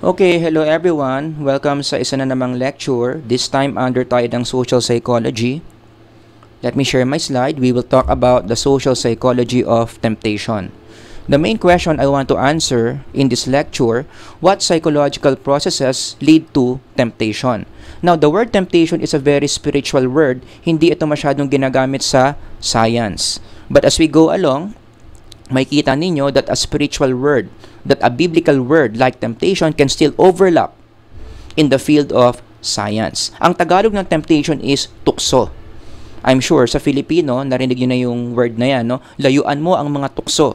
Okay, hello everyone. Welcome sa isa na namang lecture, this time under tide ng social psychology. Let me share my slide. We will talk about the social psychology of temptation. The main question I want to answer in this lecture, what psychological processes lead to temptation? Now, the word temptation is a very spiritual word. Hindi ito masyadong ginagamit sa science. But as we go along, makikita ninyo that a spiritual word that a biblical word like temptation can still overlap in the field of science. Ang Tagalog ng temptation is tukso. I'm sure sa Filipino, narinig niyo na yung word na yan, no? Layuan mo ang mga tukso.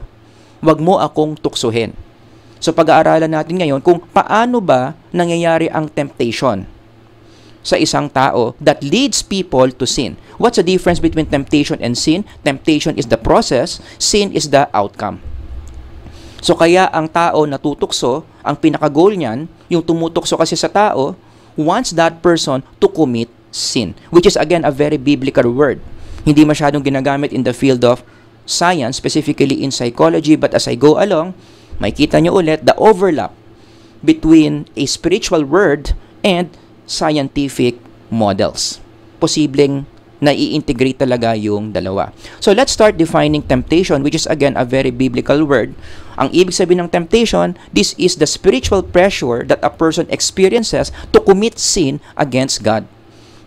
Huwag mo akong tuksohin. So pag-aaralan natin ngayon kung paano ba nangyayari ang temptation sa isang tao that leads people to sin. What's the difference between temptation and sin? Temptation is the process, sin is the outcome. So kaya ang tao natutukso, ang pinaka-goal niyan, yung tumutukso kasi sa tao, wants that person to commit sin, which is again a very biblical word. Hindi masyadong ginagamit in the field of science, specifically in psychology, but as I go along, makikita niyo ulit the overlap between a spiritual word and scientific models. Posibleng nai-integrate talaga yung dalawa. So let's start defining temptation which is again a very biblical word. Ang ibig sabihin ng temptation, this is the spiritual pressure that a person experiences to commit sin against God.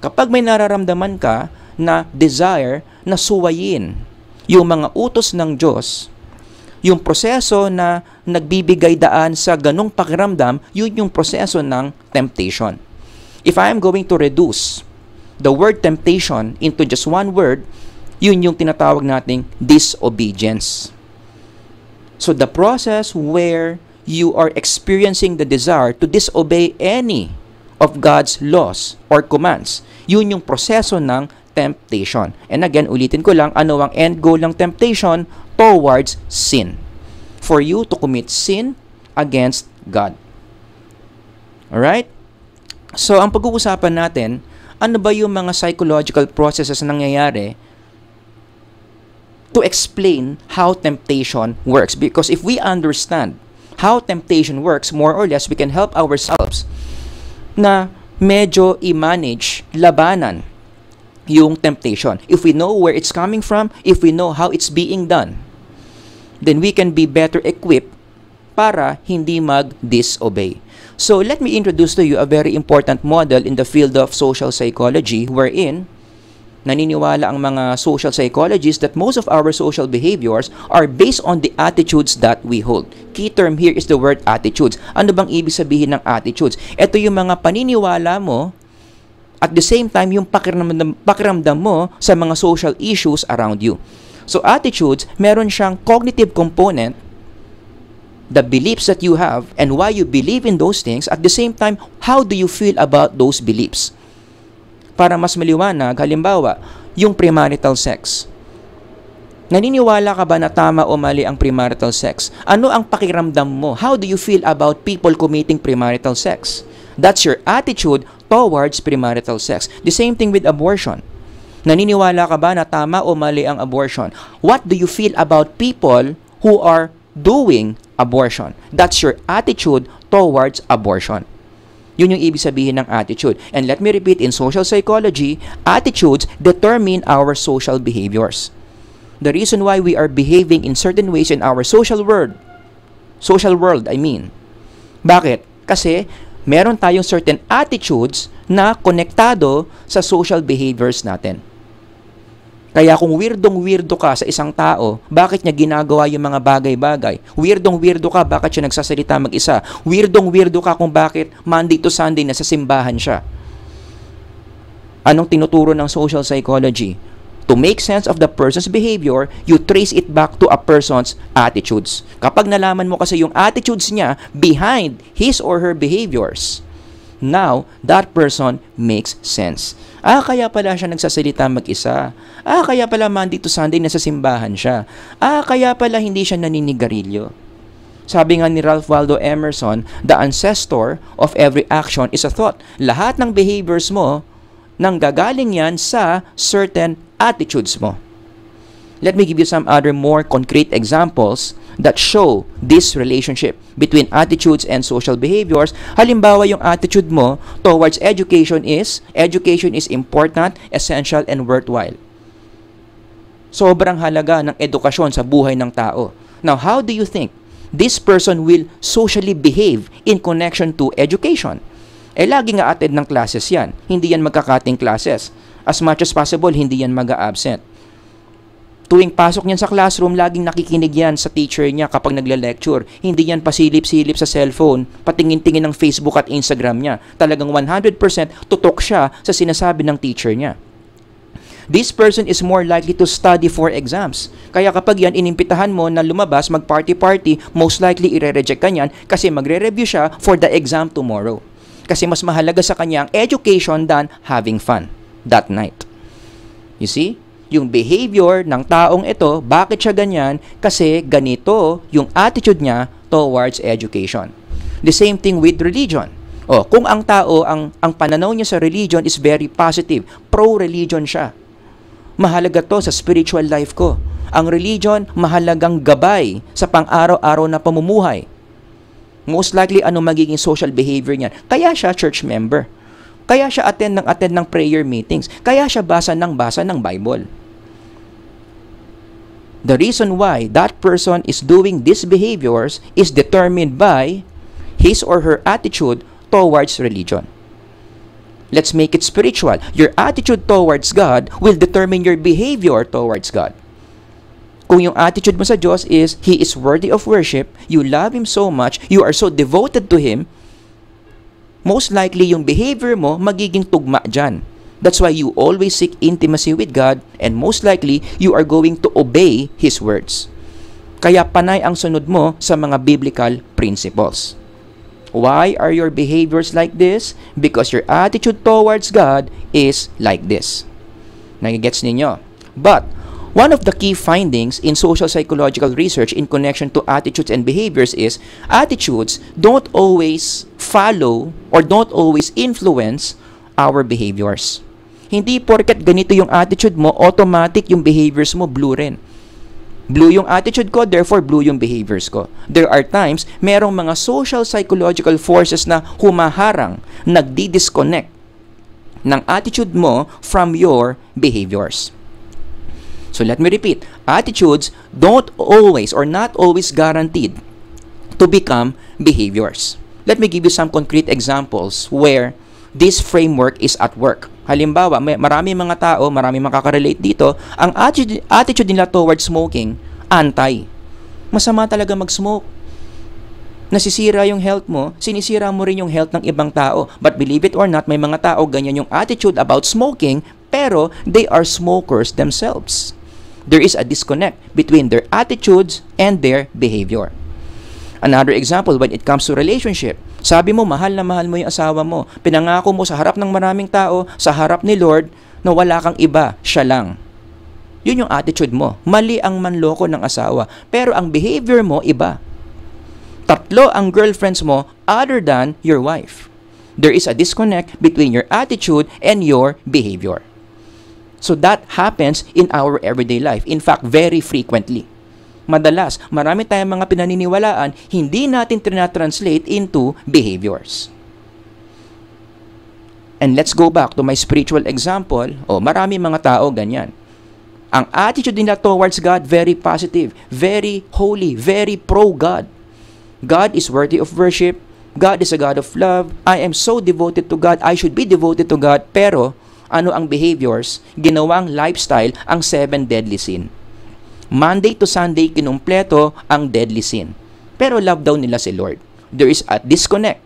Kapag may nararamdaman ka na desire na suwayin yung mga utos ng Diyos, yung proseso na nagbibigay daan sa ganong pakiramdam, yun yung proseso ng temptation. If I am going to reduce the word temptation into just one word, yun yung tinatawag nating disobedience. So the process where you are experiencing the desire to disobey any of God's laws or commands. Yun yung proseso ng temptation. And again, ulitin ko lang, ano ang end goal ng temptation towards sin? For you to commit sin against God. Alright? So, ang pag-uusapan natin ano ba yung mga psychological processes na nangyayari to explain how temptation works. Because if we understand how temptation works, more or less, we can help ourselves na medyo i-manage, labanan yung temptation. If we know where it's coming from, if we know how it's being done, then we can be better equipped para hindi mag-disobey. So let me introduce to you a very important model in the field of social psychology wherein naniniwala ang mga social psychologists that most of our social behaviors are based on the attitudes that we hold. Key term here is the word attitudes. Ano bang ibig sabihin ng attitudes? Ito yung mga paniniwala mo at the same time yung pakiramdam, pakiramdam mo sa mga social issues around you. So attitudes, meron siyang cognitive component the beliefs that you have and why you believe in those things. At the same time, how do you feel about those beliefs? Para mas maliwanag, halimbawa, yung premarital sex. Naniniwala ka ba na tama o mali ang premarital sex? Ano ang pakiramdam mo? How do you feel about people committing premarital sex? That's your attitude towards premarital sex. The same thing with abortion. Naniniwala ka ba na tama o mali ang abortion? What do you feel about people who are doing abortion. That's your attitude towards abortion. Yun yung ibig sabihin ng attitude. And let me repeat, in social psychology, attitudes determine our social behaviors. The reason why we are behaving in certain ways in our social world, social world, I mean. Bakit? Kasi meron tayong certain attitudes na konektado sa social behaviors natin. Kaya kung weirdong-weirdo ka sa isang tao, bakit niya ginagawa yung mga bagay-bagay? Weirdong-weirdo ka, bakit siya nagsasalita mag-isa? Weirdong-weirdo ka kung bakit Monday to Sunday na sa simbahan siya? Anong tinuturo ng social psychology? To make sense of the person's behavior, you trace it back to a person's attitudes. Kapag nalaman mo kasi yung attitudes niya behind his or her behaviors, now that person makes sense. Ah, kaya pala siya nagsasalita mag-isa. Ah, kaya pala Monday to Sunday nasa simbahan siya. Ah, kaya pala hindi siya naninigarilyo. Sabi nga ni Ralph Waldo Emerson, the ancestor of every action is a thought. Lahat ng behaviors mo, nanggagaling yan sa certain attitudes mo let me give you some other more concrete examples that show this relationship between attitudes and social behaviors. Halimbawa, yung attitude mo towards education is, education is important, essential, and worthwhile. Sobrang halaga ng edukasyon sa buhay ng tao. Now, how do you think this person will socially behave in connection to education? Eh, lagi nga attend ng classes yan. Hindi yan magkakating classes. As much as possible, hindi yan mag-absent. Tuwing pasok niyan sa classroom, laging nakikinig yan sa teacher niya kapag nagle-lecture. Hindi yan pasilip-silip sa cellphone, patingin-tingin ng Facebook at Instagram niya. Talagang 100% tutok siya sa sinasabi ng teacher niya. This person is more likely to study for exams. Kaya kapag yan, inimpitahan mo na lumabas, mag-party-party, most likely ire-reject ka niyan kasi magre-review siya for the exam tomorrow. Kasi mas mahalaga sa kanya ang education than having fun that night. You see? yung behavior ng taong ito, bakit siya ganyan, kasi ganito yung attitude niya towards education. The same thing with religion. O, kung ang tao, ang, ang pananaw niya sa religion is very positive, pro-religion siya. Mahalaga to sa spiritual life ko. Ang religion, mahalagang gabay sa pang-araw-araw na pamumuhay. Most likely, ano magiging social behavior niyan? Kaya siya church member. Kaya siya attend ng attend ng prayer meetings. Kaya siya basa ng basa ng Bible. The reason why that person is doing these behaviors is determined by his or her attitude towards religion. Let's make it spiritual. Your attitude towards God will determine your behavior towards God. Kung yung attitude mo sa Diyos is, He is worthy of worship, you love Him so much, you are so devoted to Him, most likely yung behavior mo magiging tugma dyan. That's why you always seek intimacy with God and most likely you are going to obey His words. Kaya panay ang sunod mo sa mga biblical principles. Why are your behaviors like this? Because your attitude towards God is like this. Nagigets ninyo? But, one of the key findings in social psychological research in connection to attitudes and behaviors is attitudes don't always follow or don't always influence our behaviors. Hindi porket ganito yung attitude mo, automatic yung behaviors mo blue rin. Blue yung attitude ko, therefore blue yung behaviors ko. There are times, merong mga social psychological forces na humaharang, nagdi-disconnect ng attitude mo from your behaviors. So let me repeat, attitudes don't always or not always guaranteed to become behaviors. Let me give you some concrete examples where this framework is at work. Halimbawa, may, marami mga tao, marami makaka-relate dito, ang attitude, attitude nila towards smoking, anti. Masama talaga mag-smoke. Nasisira yung health mo, sinisira mo rin yung health ng ibang tao. But believe it or not, may mga tao ganyan yung attitude about smoking, pero they are smokers themselves. There is a disconnect between their attitudes and their behavior. Another example when it comes to relationship. Sabi mo, mahal na mahal mo yung asawa mo. Pinangako mo sa harap ng maraming tao, sa harap ni Lord, na wala kang iba, siya lang. Yun yung attitude mo. Mali ang manloko ng asawa. Pero ang behavior mo, iba. Tatlo ang girlfriends mo other than your wife. There is a disconnect between your attitude and your behavior. So that happens in our everyday life. In fact, very frequently. Madalas, marami tayong mga pinaniniwalaan, hindi natin trina-translate into behaviors. And let's go back to my spiritual example. O, oh, marami mga tao ganyan. Ang attitude nila towards God, very positive, very holy, very pro-God. God is worthy of worship. God is a God of love. I am so devoted to God. I should be devoted to God. Pero, ano ang behaviors? Ginawang lifestyle ang seven deadly sins. Monday to Sunday kinumpleto ang deadly sin. Pero love daw nila si Lord. There is a disconnect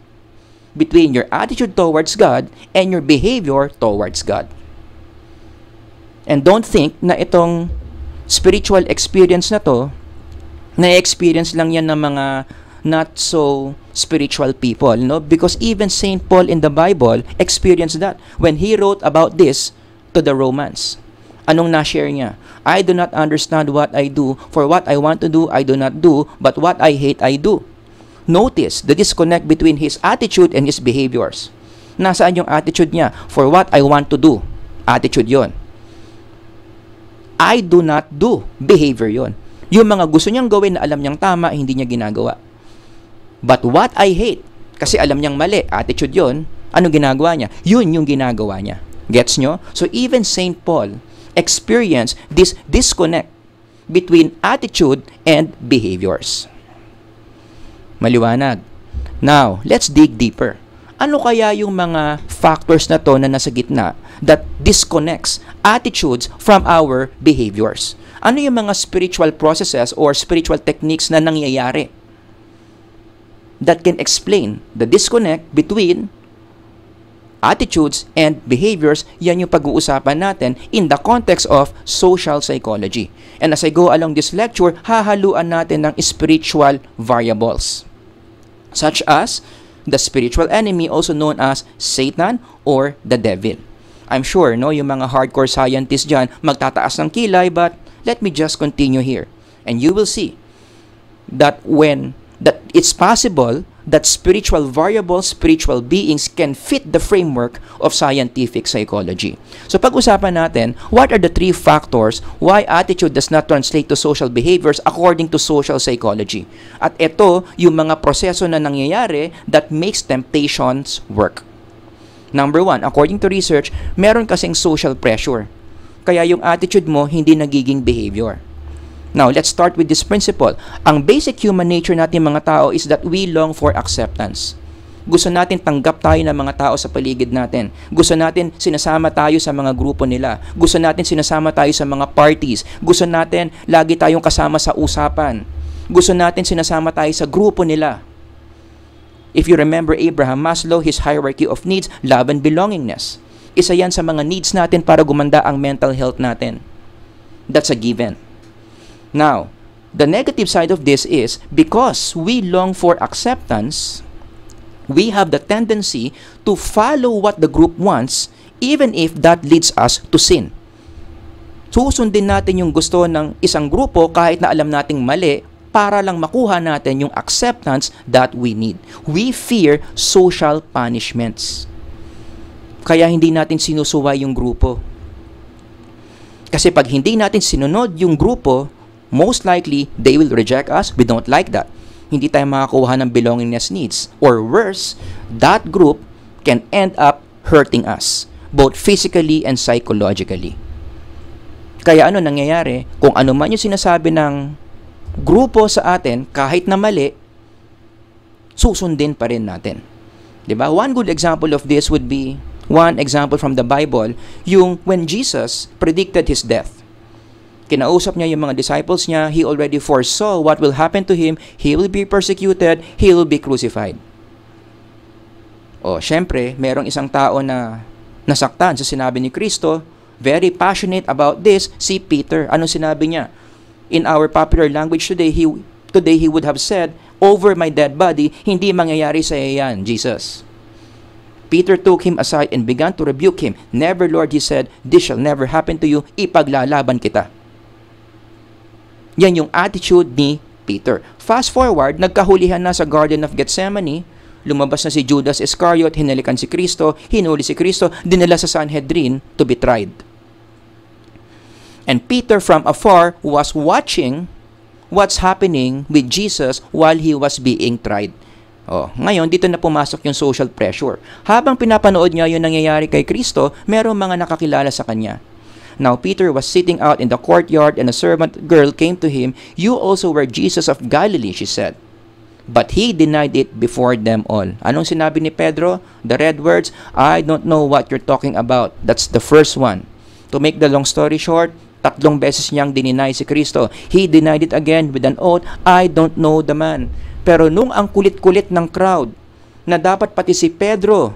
between your attitude towards God and your behavior towards God. And don't think na itong spiritual experience na to, na-experience lang yan ng mga not so spiritual people, no? Because even St. Paul in the Bible experienced that when he wrote about this to the Romans. Anong na-share niya? I do not understand what I do, for what I want to do, I do not do, but what I hate, I do. Notice the disconnect between his attitude and his behaviors. Nasaan yung attitude niya? For what I want to do. Attitude yon. I do not do. Behavior yon. Yung mga gusto niyang gawin na alam niyang tama, hindi niya ginagawa. But what I hate, kasi alam niyang mali, attitude yon, ano ginagawa niya? Yun yung ginagawa niya. Gets nyo? So even St. Paul, experience this disconnect between attitude and behaviors. Maliwanag. Now, let's dig deeper. Ano kaya yung mga factors na to na nasa gitna that disconnects attitudes from our behaviors? Ano yung mga spiritual processes or spiritual techniques na nangyayari that can explain the disconnect between attitudes and behaviors, yan yung pag-uusapan natin in the context of social psychology. And as I go along this lecture, hahaluan natin ng spiritual variables such as the spiritual enemy also known as Satan or the devil. I'm sure no yung mga hardcore scientists diyan magtataas ng kilay but let me just continue here and you will see that when that it's possible that spiritual variables, spiritual beings can fit the framework of scientific psychology. So pag-usapan natin, what are the three factors why attitude does not translate to social behaviors according to social psychology? At ito yung mga proseso na nangyayari that makes temptations work. Number one, according to research, meron kasing social pressure. Kaya yung attitude mo hindi nagiging behavior. Now, let's start with this principle. Ang basic human nature natin mga tao is that we long for acceptance. Gusto natin tanggap tayo ng mga tao sa paligid natin. Gusto natin sinasama tayo sa mga grupo nila. Gusto natin sinasama tayo sa mga parties. Gusto natin lagi tayong kasama sa usapan. Gusto natin sinasama tayo sa grupo nila. If you remember Abraham Maslow, his hierarchy of needs, love and belongingness. Isa yan sa mga needs natin para gumanda ang mental health natin. That's a given. Now, the negative side of this is because we long for acceptance, we have the tendency to follow what the group wants even if that leads us to sin. Susundin natin yung gusto ng isang grupo kahit na alam nating mali para lang makuha natin yung acceptance that we need. We fear social punishments. Kaya hindi natin sinusuway yung grupo. Kasi pag hindi natin sinunod yung grupo, most likely they will reject us. We don't like that. Hindi tayo makakuha ng belongingness needs. Or worse, that group can end up hurting us, both physically and psychologically. Kaya ano nangyayari? Kung ano man yung sinasabi ng grupo sa atin, kahit na mali, susundin pa rin natin. ba? Diba? One good example of this would be, one example from the Bible, yung when Jesus predicted His death. Kinausap niya yung mga disciples niya. He already foresaw what will happen to him. He will be persecuted. He will be crucified. O, syempre, merong isang tao na nasaktan sa sinabi ni Kristo. Very passionate about this, si Peter. Ano sinabi niya? In our popular language today, he, today he would have said, Over my dead body, hindi mangyayari sa iyan, Jesus. Peter took him aside and began to rebuke him. Never, Lord, he said, this shall never happen to you. Ipaglalaban kita. Yan yung attitude ni Peter. Fast forward, nagkahulihan na sa Garden of Gethsemane, lumabas na si Judas Iscariot, hinalikan si Kristo, hinuli si Kristo, dinala sa Sanhedrin to be tried. And Peter from afar was watching what's happening with Jesus while he was being tried. Oh, ngayon, dito na pumasok yung social pressure. Habang pinapanood niya yung nangyayari kay Kristo, merong mga nakakilala sa kanya Now Peter was sitting out in the courtyard, and a servant girl came to him. You also were Jesus of Galilee, she said. But he denied it before them all. Anong sinabi ni Pedro? The red words, I don't know what you're talking about. That's the first one. To make the long story short, tatlong beses niyang dininay si Kristo. He denied it again with an oath, I don't know the man. Pero nung ang kulit-kulit ng crowd, na dapat pati si Pedro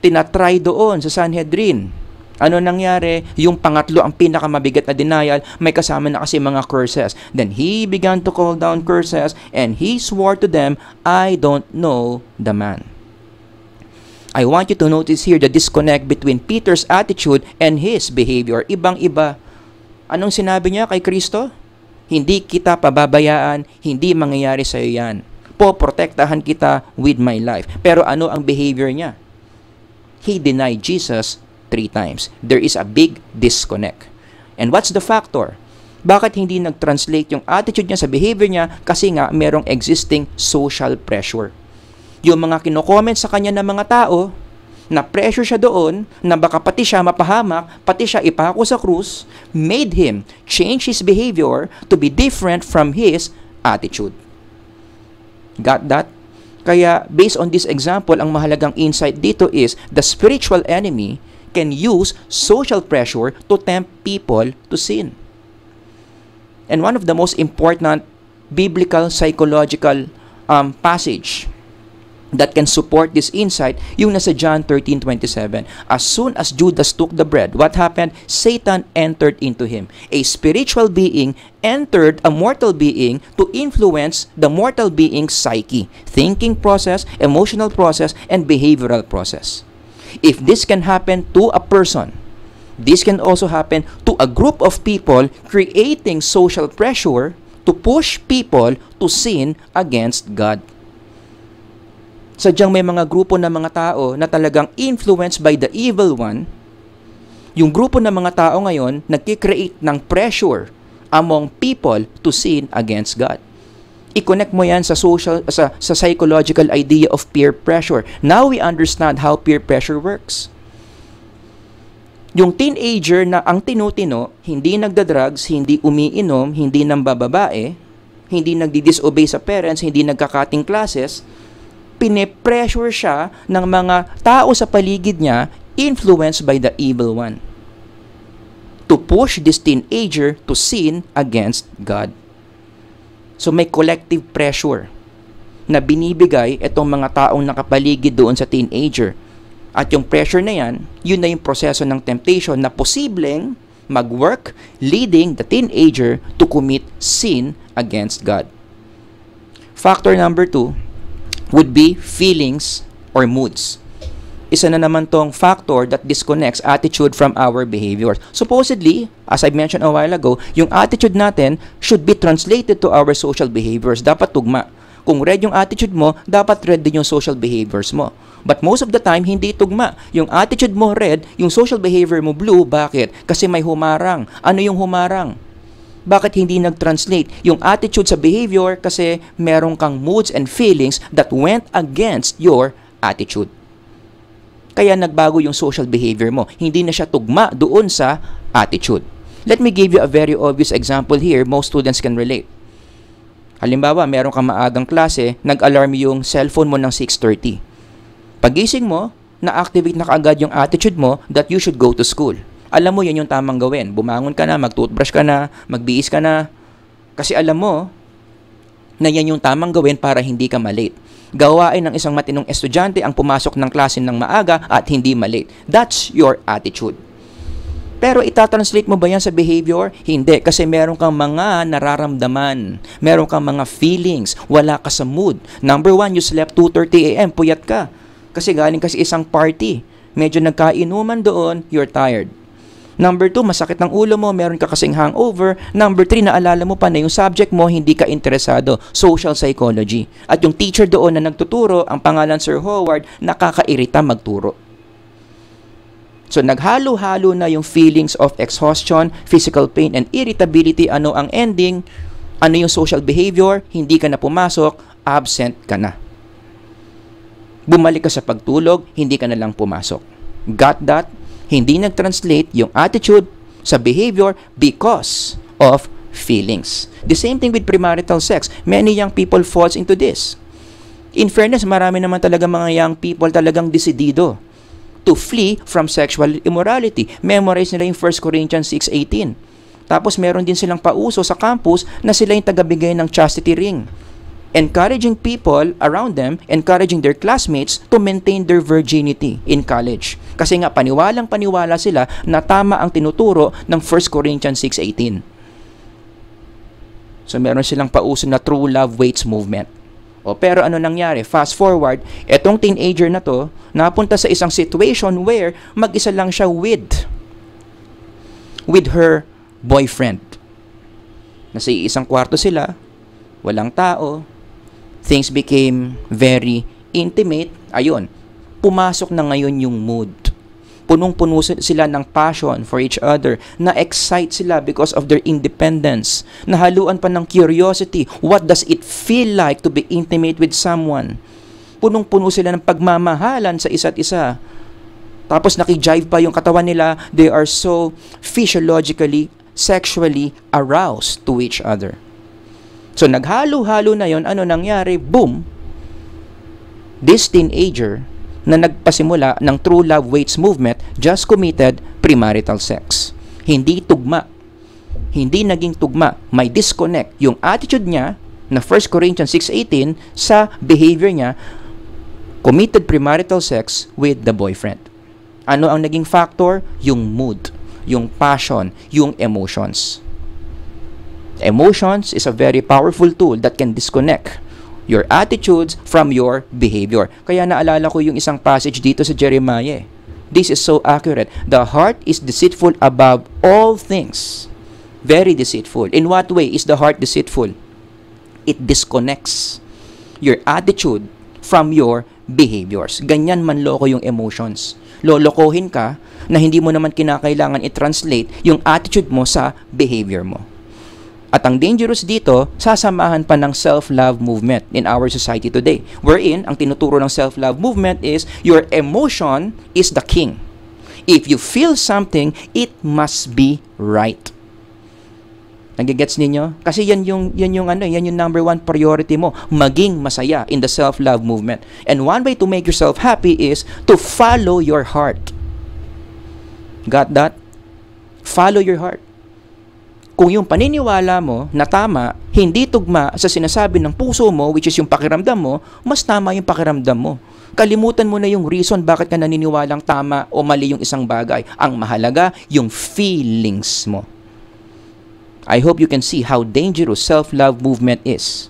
tinatry doon sa Sanhedrin, ano nangyari? Yung pangatlo, ang pinakamabigat na denial, may kasama na kasi mga curses. Then he began to call down curses and he swore to them, I don't know the man. I want you to notice here the disconnect between Peter's attitude and his behavior. Ibang-iba. Anong sinabi niya kay Kristo? Hindi kita pababayaan, hindi mangyayari sa iyo yan. Poprotektahan kita with my life. Pero ano ang behavior niya? He denied Jesus three times. There is a big disconnect. And what's the factor? Bakit hindi nag-translate yung attitude niya sa behavior niya? Kasi nga, merong existing social pressure. Yung mga kinokomment sa kanya ng mga tao, na pressure siya doon, na baka pati siya mapahamak, pati siya ipako sa krus, made him change his behavior to be different from his attitude. Got that? Kaya based on this example, ang mahalagang insight dito is the spiritual enemy can use social pressure to tempt people to sin. And one of the most important biblical psychological um, passage that can support this insight, yung nasa John 13:27. As soon as Judas took the bread, what happened? Satan entered into him. A spiritual being entered a mortal being to influence the mortal being's psyche, thinking process, emotional process, and behavioral process. If this can happen to a person, this can also happen to a group of people creating social pressure to push people to sin against God. Sadyang may mga grupo ng mga tao na talagang influenced by the evil one. Yung grupo ng mga tao ngayon nagkikreate ng pressure among people to sin against God i-connect mo yan sa social sa, sa psychological idea of peer pressure. Now we understand how peer pressure works. Yung teenager na ang tinutino, hindi nagda-drugs, hindi umiinom, hindi nang nambababae, hindi nagdi-disobey sa parents, hindi nagkakating classes, pinipressure siya ng mga tao sa paligid niya influenced by the evil one to push this teenager to sin against God. So may collective pressure na binibigay itong mga taong nakapaligid doon sa teenager. At yung pressure na yan, yun na yung proseso ng temptation na posibleng mag-work leading the teenager to commit sin against God. Factor number two would be feelings or moods isa na naman tong factor that disconnects attitude from our behavior. Supposedly, as I mentioned a while ago, yung attitude natin should be translated to our social behaviors. Dapat tugma. Kung red yung attitude mo, dapat red din yung social behaviors mo. But most of the time, hindi tugma. Yung attitude mo red, yung social behavior mo blue. Bakit? Kasi may humarang. Ano yung humarang? Bakit hindi nag-translate yung attitude sa behavior? Kasi merong kang moods and feelings that went against your attitude. Kaya nagbago yung social behavior mo. Hindi na siya tugma doon sa attitude. Let me give you a very obvious example here. Most students can relate. Halimbawa, meron kang maagang klase, nag-alarm yung cellphone mo ng 6.30. Pagising mo, na-activate na kaagad yung attitude mo that you should go to school. Alam mo, yan yung tamang gawin. Bumangon ka na, mag-toothbrush ka na, magbiis ka na. Kasi alam mo na yan yung tamang gawin para hindi ka malate. Gawain ng isang matinong estudyante ang pumasok ng klase ng maaga at hindi malate. That's your attitude. Pero itatranslate mo ba yan sa behavior? Hindi, kasi meron kang mga nararamdaman. Meron kang mga feelings. Wala ka sa mood. Number one, you slept 2.30 a.m. Puyat ka. Kasi galing kasi isang party. Medyo nagkainuman doon, you're tired. Number 2, masakit ng ulo mo, meron ka kasing hangover. Number 3, naalala mo pa na yung subject mo, hindi ka interesado, social psychology. At yung teacher doon na nagtuturo, ang pangalan Sir Howard, nakakairita magturo. So naghalo-halo na yung feelings of exhaustion, physical pain, and irritability. Ano ang ending? Ano yung social behavior? Hindi ka na pumasok, absent ka na. Bumalik ka sa pagtulog, hindi ka na lang pumasok. Got that? hindi nag-translate yung attitude sa behavior because of feelings. The same thing with premarital sex. Many young people falls into this. In fairness, marami naman talaga mga young people talagang desidido to flee from sexual immorality. Memorize nila yung 1 Corinthians 6.18. Tapos meron din silang pauso sa campus na sila yung tagabigay ng chastity ring encouraging people around them, encouraging their classmates to maintain their virginity in college. Kasi nga paniwalang paniwala sila na tama ang tinuturo ng 1 Corinthians 6:18. So meron silang pauso na true love waits movement. O pero ano nangyari? Fast forward, etong teenager na to, napunta sa isang situation where mag-isa lang siya with with her boyfriend. Nasa isang kwarto sila, walang tao, things became very intimate, ayun, pumasok na ngayon yung mood. Punong-puno sila ng passion for each other. Na-excite sila because of their independence. Nahaluan pa ng curiosity. What does it feel like to be intimate with someone? Punong-puno sila ng pagmamahalan sa isa't isa. Tapos nakijive pa yung katawan nila. They are so physiologically, sexually aroused to each other. So naghalo-halo na yon ano nangyari? Boom! This teenager na nagpasimula ng True Love Waits Movement just committed premarital sex. Hindi tugma. Hindi naging tugma. May disconnect. Yung attitude niya na 1 Corinthians 6.18 sa behavior niya, committed premarital sex with the boyfriend. Ano ang naging factor? Yung mood, yung passion, yung emotions. Emotions is a very powerful tool that can disconnect your attitudes from your behavior. Kaya naalala ko yung isang passage dito sa Jeremiah. This is so accurate. The heart is deceitful above all things. Very deceitful. In what way is the heart deceitful? It disconnects your attitude from your behaviors. Ganyan man loko yung emotions. Lolokohin ka na hindi mo naman kinakailangan i-translate yung attitude mo sa behavior mo. At ang dangerous dito, sasamahan pa ng self-love movement in our society today. Wherein, ang tinuturo ng self-love movement is your emotion is the king. If you feel something, it must be right. Nagigets ninyo? Kasi yan yung, yan yung ano, yan yung number one priority mo. Maging masaya in the self-love movement. And one way to make yourself happy is to follow your heart. Got that? Follow your heart kung yung paniniwala mo na tama, hindi tugma sa sinasabi ng puso mo, which is yung pakiramdam mo, mas tama yung pakiramdam mo. Kalimutan mo na yung reason bakit ka naniniwalang tama o mali yung isang bagay. Ang mahalaga, yung feelings mo. I hope you can see how dangerous self-love movement is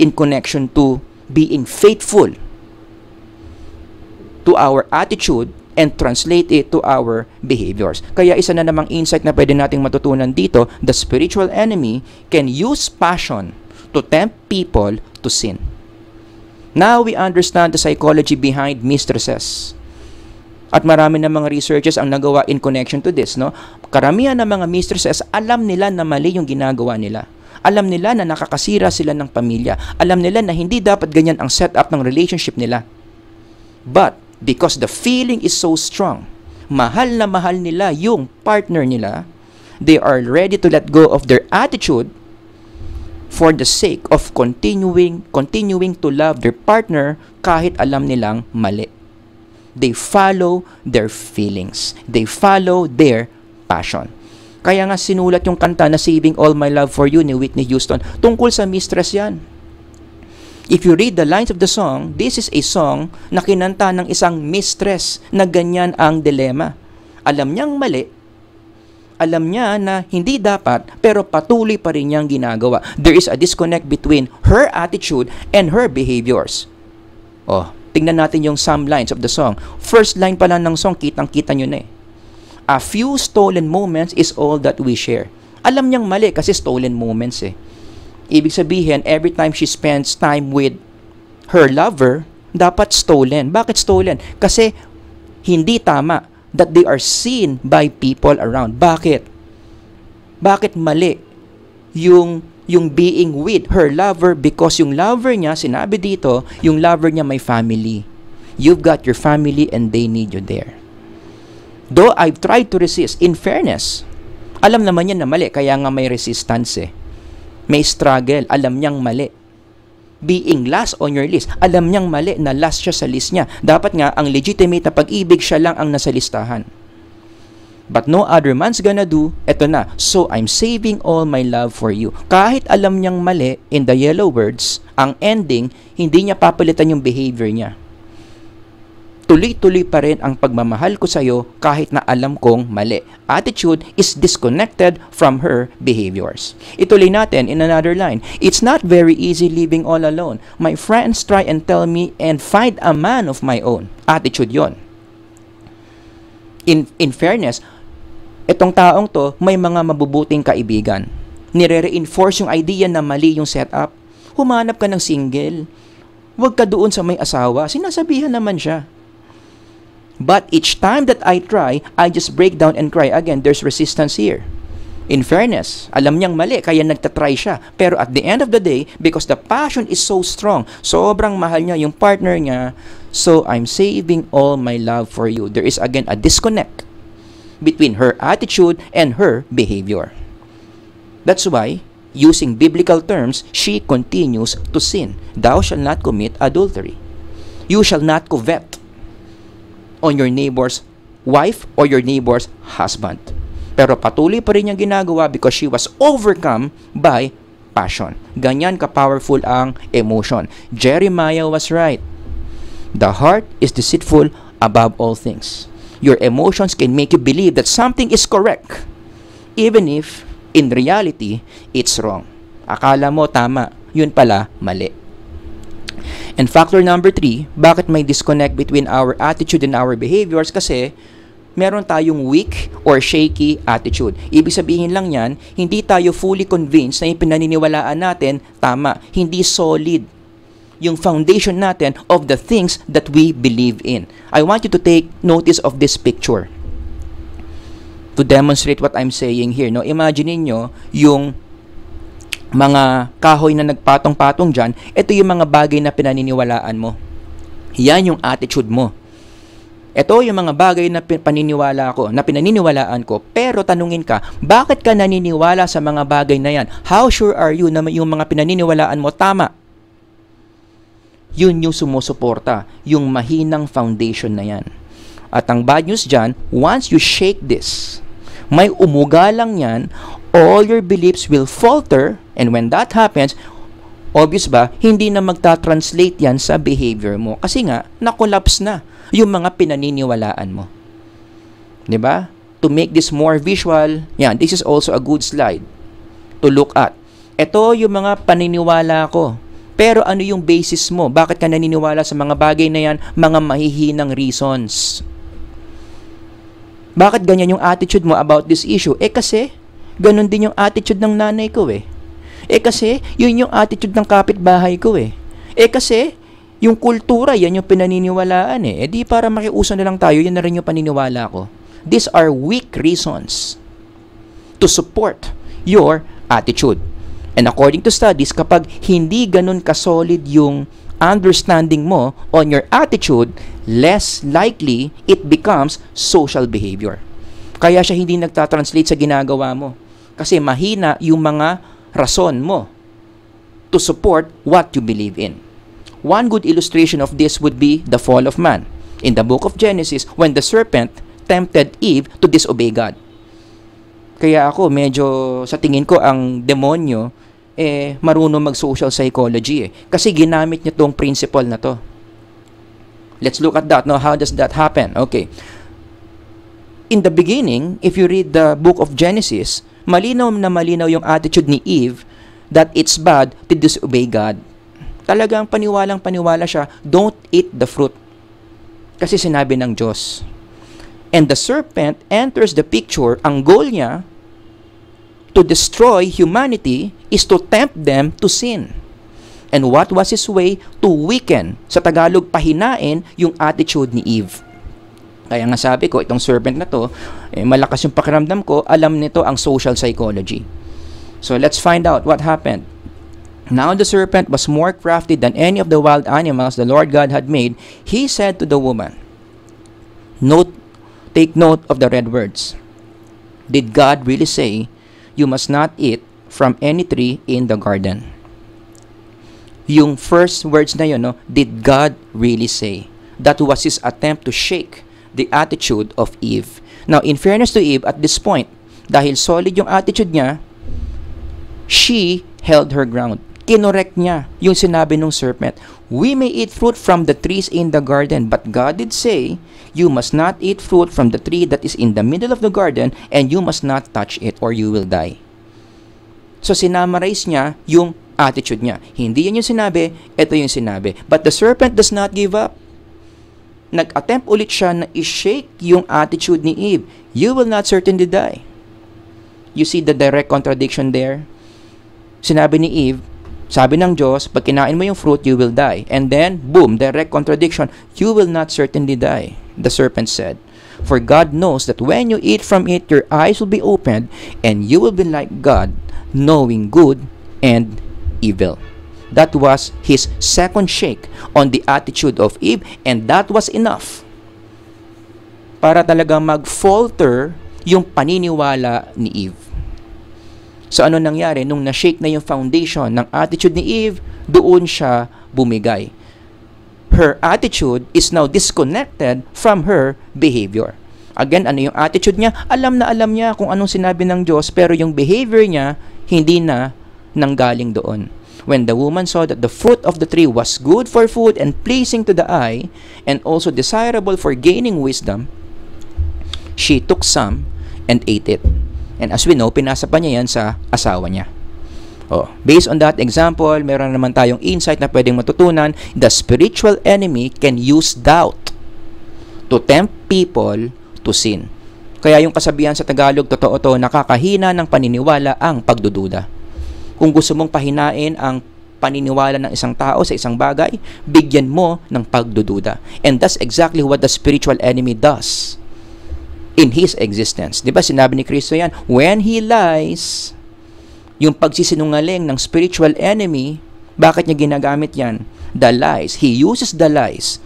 in connection to being faithful to our attitude and translate it to our behaviors. Kaya isa na namang insight na pwede nating matutunan dito, the spiritual enemy can use passion to tempt people to sin. Now we understand the psychology behind mistresses. At marami na mga researchers ang nagawa in connection to this, no? Karamihan ng mga mistresses, alam nila na mali yung ginagawa nila. Alam nila na nakakasira sila ng pamilya. Alam nila na hindi dapat ganyan ang setup ng relationship nila. But because the feeling is so strong. Mahal na mahal nila yung partner nila. They are ready to let go of their attitude for the sake of continuing continuing to love their partner kahit alam nilang mali. They follow their feelings. They follow their passion. Kaya nga sinulat yung kanta na Saving All My Love For You ni Whitney Houston. Tungkol sa mistress yan. If you read the lines of the song, this is a song na kinanta ng isang mistress na ganyan ang dilema. Alam niyang mali, alam niya na hindi dapat pero patuloy pa rin niyang ginagawa. There is a disconnect between her attitude and her behaviors. Oh, tingnan natin yung some lines of the song. First line pa lang ng song, kitang-kita niyo na eh. A few stolen moments is all that we share. Alam niyang mali kasi stolen moments eh. Ibig sabihin, every time she spends time with her lover, dapat stolen. Bakit stolen? Kasi hindi tama that they are seen by people around. Bakit? Bakit mali yung yung being with her lover because yung lover niya, sinabi dito, yung lover niya may family. You've got your family and they need you there. Though I've tried to resist, in fairness, alam naman niya na mali, kaya nga may resistance eh may struggle, alam niyang mali. Being last on your list, alam niyang mali na last siya sa list niya. Dapat nga ang legitimate na pag-ibig siya lang ang nasa listahan. But no other man's gonna do, eto na, so I'm saving all my love for you. Kahit alam niyang mali, in the yellow words, ang ending, hindi niya papalitan yung behavior niya. Tuloy-tuloy pa rin ang pagmamahal ko sa iyo kahit na alam kong mali. Attitude is disconnected from her behaviors. Ituloy natin in another line. It's not very easy living all alone. My friends try and tell me and find a man of my own. Attitude yon. In, in fairness, itong taong to may mga mabubuting kaibigan. Nire-reinforce yung idea na mali yung setup. Humanap ka ng single. Huwag ka doon sa may asawa. Sinasabihan naman siya. But each time that I try, I just break down and cry. Again, there's resistance here. In fairness, alam niyang mali, kaya nagtatry siya. Pero at the end of the day, because the passion is so strong, sobrang mahal niya yung partner niya, so I'm saving all my love for you. There is again a disconnect between her attitude and her behavior. That's why, using biblical terms, she continues to sin. Thou shalt not commit adultery. You shall not covet on your neighbor's wife or your neighbor's husband. Pero patuloy pa rin niyang ginagawa because she was overcome by passion. Ganyan ka-powerful ang emotion. Jeremiah was right. The heart is deceitful above all things. Your emotions can make you believe that something is correct even if in reality it's wrong. Akala mo tama, yun pala mali. And factor number three, bakit may disconnect between our attitude and our behaviors? Kasi meron tayong weak or shaky attitude. Ibig sabihin lang yan, hindi tayo fully convinced na ipinaniniwalaan natin tama, hindi solid yung foundation natin of the things that we believe in. I want you to take notice of this picture to demonstrate what I'm saying here. No? Imagine niyo yung mga kahoy na nagpatong-patong dyan, ito yung mga bagay na pinaniniwalaan mo. Yan yung attitude mo. Ito yung mga bagay na paniniwala ko, na pinaniniwalaan ko. Pero tanungin ka, bakit ka naniniwala sa mga bagay na yan? How sure are you na yung mga pinaniniwalaan mo tama? Yun yung sumusuporta, yung mahinang foundation na yan. At ang bad news dyan, once you shake this, may umugalang yan, all your beliefs will falter and when that happens, obvious ba, hindi na magta-translate yan sa behavior mo kasi nga, na-collapse na yung mga pinaniniwalaan mo. ba? Diba? To make this more visual, yan, this is also a good slide to look at. Ito yung mga paniniwala ko. Pero ano yung basis mo? Bakit ka naniniwala sa mga bagay na yan? Mga mahihinang reasons. Bakit ganyan yung attitude mo about this issue? Eh kasi, ganun din yung attitude ng nanay ko eh. Eh kasi, yun yung attitude ng kapitbahay ko eh. Eh kasi, yung kultura, yan yung pinaniniwalaan eh. Eh di para makiuso na lang tayo, yan na rin yung paniniwala ko. These are weak reasons to support your attitude. And according to studies, kapag hindi ganun kasolid yung understanding mo on your attitude, less likely it becomes social behavior. Kaya siya hindi nagtatranslate sa ginagawa mo kasi mahina yung mga rason mo to support what you believe in. One good illustration of this would be the fall of man. In the book of Genesis, when the serpent tempted Eve to disobey God. Kaya ako, medyo sa tingin ko ang demonyo, eh, marunong mag-social psychology eh. Kasi ginamit niya tong principle na to. Let's look at that. No? How does that happen? Okay in the beginning, if you read the book of Genesis, malinaw na malinaw yung attitude ni Eve that it's bad to disobey God. Talagang paniwalang paniwala siya, don't eat the fruit. Kasi sinabi ng Diyos. And the serpent enters the picture, ang goal niya to destroy humanity is to tempt them to sin. And what was his way? To weaken, sa Tagalog, pahinain yung attitude ni Eve. Kaya nga sabi ko, itong serpent na to, eh, malakas yung pakiramdam ko, alam nito ang social psychology. So let's find out what happened. Now the serpent was more crafty than any of the wild animals the Lord God had made. He said to the woman, Note, take note of the red words. Did God really say, You must not eat from any tree in the garden? Yung first words na yun, no? Did God really say? That was his attempt to shake the attitude of Eve. Now, in fairness to Eve at this point, dahil solid yung attitude niya, she held her ground. Kinorek niya yung sinabi ng serpent, We may eat fruit from the trees in the garden, but God did say, You must not eat fruit from the tree that is in the middle of the garden, and you must not touch it, or you will die. So sinamarize niya yung attitude niya. Hindi yan yung sinabi, ito yung sinabi. But the serpent does not give up nag-attempt ulit siya na i-shake yung attitude ni Eve. You will not certainly die. You see the direct contradiction there? Sinabi ni Eve, sabi ng Diyos, pag kinain mo yung fruit, you will die. And then, boom, direct contradiction. You will not certainly die, the serpent said. For God knows that when you eat from it, your eyes will be opened, and you will be like God, knowing good and evil. That was his second shake on the attitude of Eve and that was enough para talaga mag-falter yung paniniwala ni Eve. So ano nangyari? Nung na-shake na yung foundation ng attitude ni Eve, doon siya bumigay. Her attitude is now disconnected from her behavior. Again, ano yung attitude niya? Alam na alam niya kung anong sinabi ng Diyos pero yung behavior niya hindi na nanggaling doon. When the woman saw that the fruit of the tree was good for food and pleasing to the eye, and also desirable for gaining wisdom, she took some and ate it. And as we know, pinasa pa niya yan sa asawa niya. Oh, based on that example, meron naman tayong insight na pwedeng matutunan, the spiritual enemy can use doubt to tempt people to sin. Kaya yung kasabihan sa Tagalog, totoo to, nakakahina ng paniniwala ang pagdududa. Kung gusto mong pahinain ang paniniwala ng isang tao sa isang bagay, bigyan mo ng pagdududa. And that's exactly what the spiritual enemy does in his existence. 'Di ba sinabi ni Kristo 'yan, when he lies, yung pagsisinungaling ng spiritual enemy, bakit niya ginagamit 'yan? The lies. He uses the lies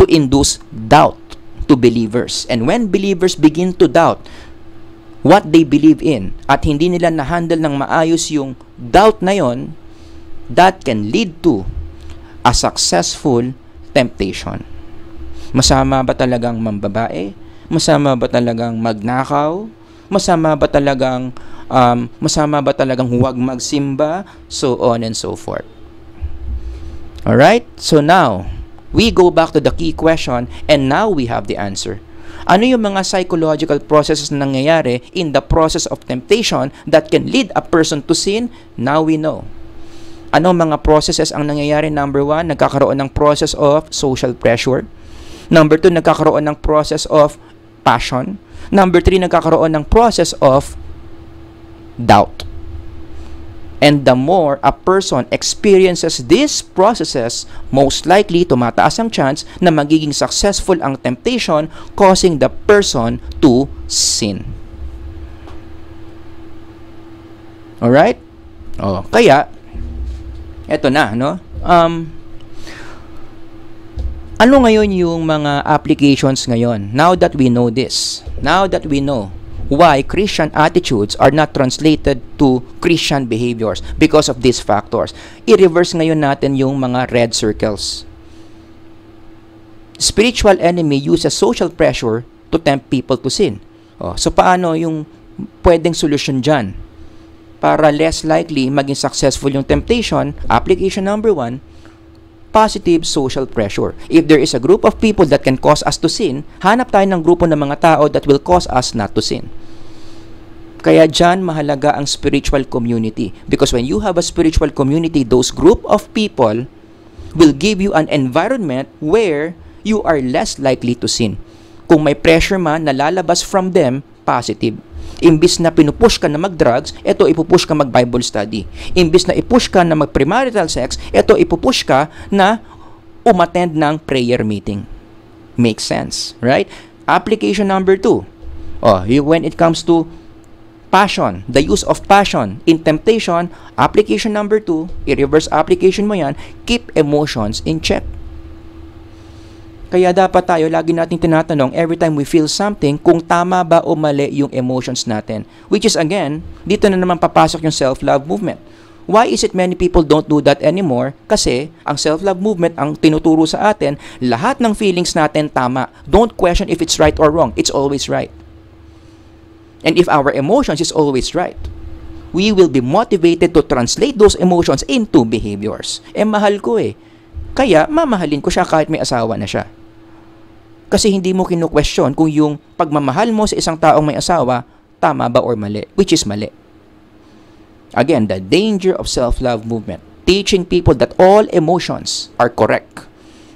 to induce doubt to believers. And when believers begin to doubt, what they believe in at hindi nila na-handle ng maayos yung doubt na yon, that can lead to a successful temptation. Masama ba talagang mambabae? Masama ba talagang magnakaw? Masama ba talagang um, masama ba talagang huwag magsimba? So on and so forth. All right? So now, we go back to the key question and now we have the answer. Ano yung mga psychological processes na nangyayari in the process of temptation that can lead a person to sin? Now we know. Ano mga processes ang nangyayari? Number one, nagkakaroon ng process of social pressure. Number two, nagkakaroon ng process of passion. Number three, nagkakaroon ng process of doubt. And the more a person experiences these processes, most likely tumataas ang chance na magiging successful ang temptation causing the person to sin. Alright? Oh, kaya, eto na, no? Um, ano ngayon yung mga applications ngayon? Now that we know this, now that we know why Christian attitudes are not translated to Christian behaviors because of these factors. I-reverse ngayon natin yung mga red circles. Spiritual enemy uses social pressure to tempt people to sin. Oh, so paano yung pwedeng solution dyan? Para less likely maging successful yung temptation, application number one, positive social pressure. If there is a group of people that can cause us to sin, hanap tayo ng grupo ng mga tao that will cause us not to sin. Kaya dyan mahalaga ang spiritual community. Because when you have a spiritual community, those group of people will give you an environment where you are less likely to sin. Kung may pressure man na lalabas from them, positive. Imbis na pinupush ka na mag-drugs, ito ipupush ka mag-Bible study. Imbis na ipush ka na mag-premarital sex, ito ipupush ka na umattend ng prayer meeting. Makes sense, right? Application number two. Oh, when it comes to passion, the use of passion in temptation, application number two, i-reverse application mo yan, keep emotions in check. Kaya dapat tayo lagi nating tinatanong every time we feel something kung tama ba o mali yung emotions natin. Which is again, dito na naman papasok yung self-love movement. Why is it many people don't do that anymore? Kasi ang self-love movement ang tinuturo sa atin, lahat ng feelings natin tama. Don't question if it's right or wrong. It's always right. And if our emotions is always right, we will be motivated to translate those emotions into behaviors. Eh mahal ko eh. Kaya mamahalin ko siya kahit may asawa na siya kasi hindi mo kinu-question kung yung pagmamahal mo sa isang taong may asawa, tama ba or mali, which is mali. Again, the danger of self-love movement, teaching people that all emotions are correct.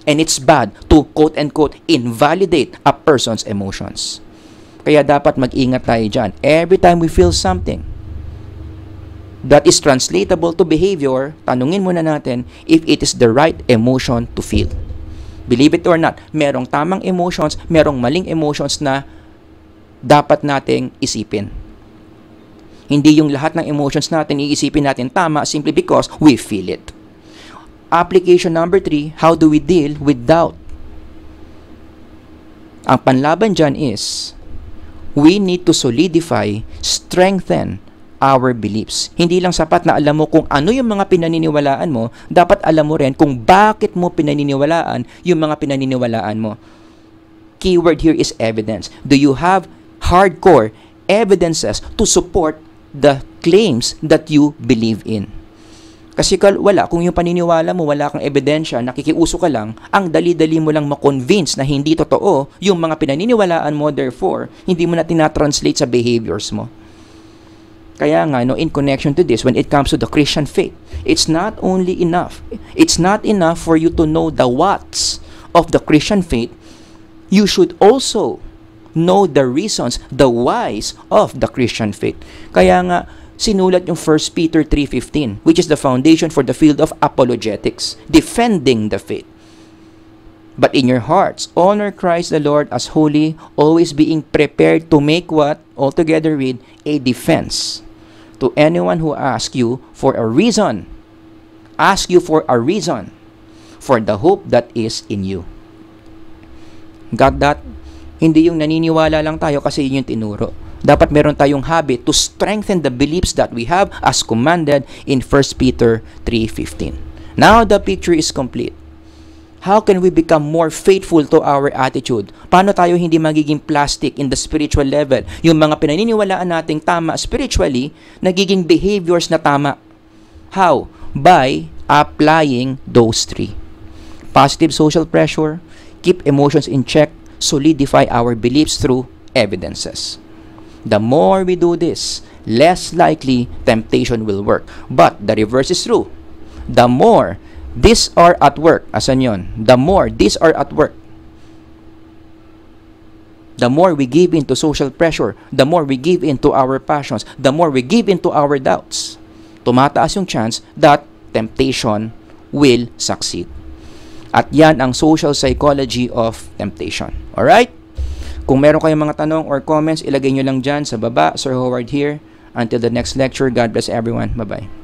And it's bad to quote and quote invalidate a person's emotions. Kaya dapat mag-ingat tayo dyan. Every time we feel something that is translatable to behavior, tanungin muna natin if it is the right emotion to feel. Believe it or not, merong tamang emotions, merong maling emotions na dapat nating isipin. Hindi yung lahat ng emotions natin iisipin natin tama simply because we feel it. Application number three, how do we deal with doubt? Ang panlaban dyan is, we need to solidify, strengthen, our beliefs. Hindi lang sapat na alam mo kung ano yung mga pinaniniwalaan mo, dapat alam mo rin kung bakit mo pinaniniwalaan yung mga pinaniniwalaan mo. Keyword here is evidence. Do you have hardcore evidences to support the claims that you believe in? Kasi kal wala, kung yung paniniwala mo, wala kang ebidensya, nakikiuso ka lang, ang dali-dali mo lang makonvince na hindi totoo yung mga pinaniniwalaan mo, therefore, hindi mo na tinatranslate sa behaviors mo. Kaya nga, no, in connection to this, when it comes to the Christian faith, it's not only enough. It's not enough for you to know the what's of the Christian faith. You should also know the reasons, the whys of the Christian faith. Kaya nga, sinulat yung 1 Peter 3.15, which is the foundation for the field of apologetics, defending the faith. But in your hearts, honor Christ the Lord as holy, always being prepared to make what, altogether with, a defense to anyone who asks you for a reason. Ask you for a reason for the hope that is in you. Got that? Hindi yung naniniwala lang tayo kasi yun yung tinuro. Dapat meron tayong habit to strengthen the beliefs that we have as commanded in 1 Peter 3.15. Now the picture is complete how can we become more faithful to our attitude? Paano tayo hindi magiging plastic in the spiritual level? Yung mga pinaniniwalaan nating tama spiritually, nagiging behaviors na tama. How? By applying those three. Positive social pressure, keep emotions in check, solidify our beliefs through evidences. The more we do this, less likely temptation will work. But the reverse is true. The more These are at work. Asan yon? The more, these are at work. The more we give in to social pressure, the more we give in to our passions, the more we give in to our doubts, tumataas yung chance that temptation will succeed. At yan ang social psychology of temptation. Alright? Kung meron kayong mga tanong or comments, ilagay nyo lang dyan sa baba. Sir Howard here. Until the next lecture, God bless everyone. Bye-bye.